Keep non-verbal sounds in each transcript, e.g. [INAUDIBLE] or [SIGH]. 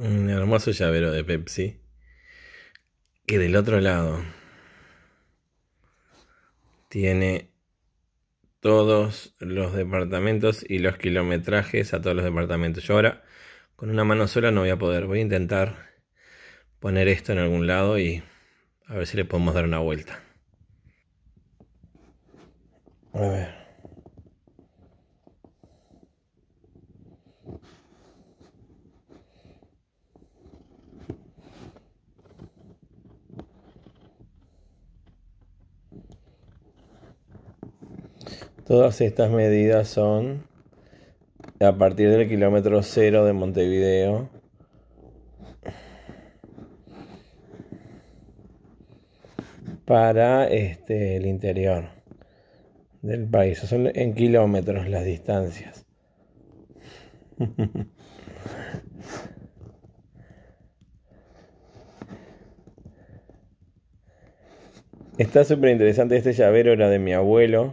Un hermoso llavero de Pepsi. Que del otro lado tiene todos los departamentos y los kilometrajes a todos los departamentos. Yo ahora con una mano sola no voy a poder. Voy a intentar poner esto en algún lado y a ver si le podemos dar una vuelta. A ver. Todas estas medidas son a partir del kilómetro cero de Montevideo. para este, el interior del país. Son en kilómetros las distancias. [LAUGHS] Está súper interesante este llavero, era de mi abuelo.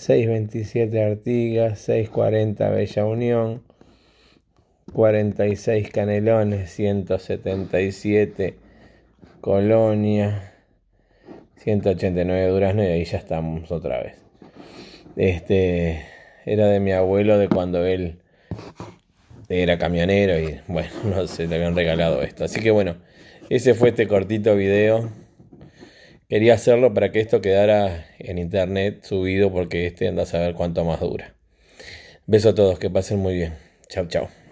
627 Artigas, 640 Bella Unión, 46 Canelones, 177 Colonia, 189 Durazno y ahí ya estamos otra vez. Este era de mi abuelo de cuando él era camionero y bueno, [LAUGHS] no sé, le habían regalado esto. Así que bueno, ese fue este cortito video. Quería hacerlo para que esto quedara en internet subido porque este anda a saber cuánto más dura. Beso a todos, que pasen muy bien. Chao, chao.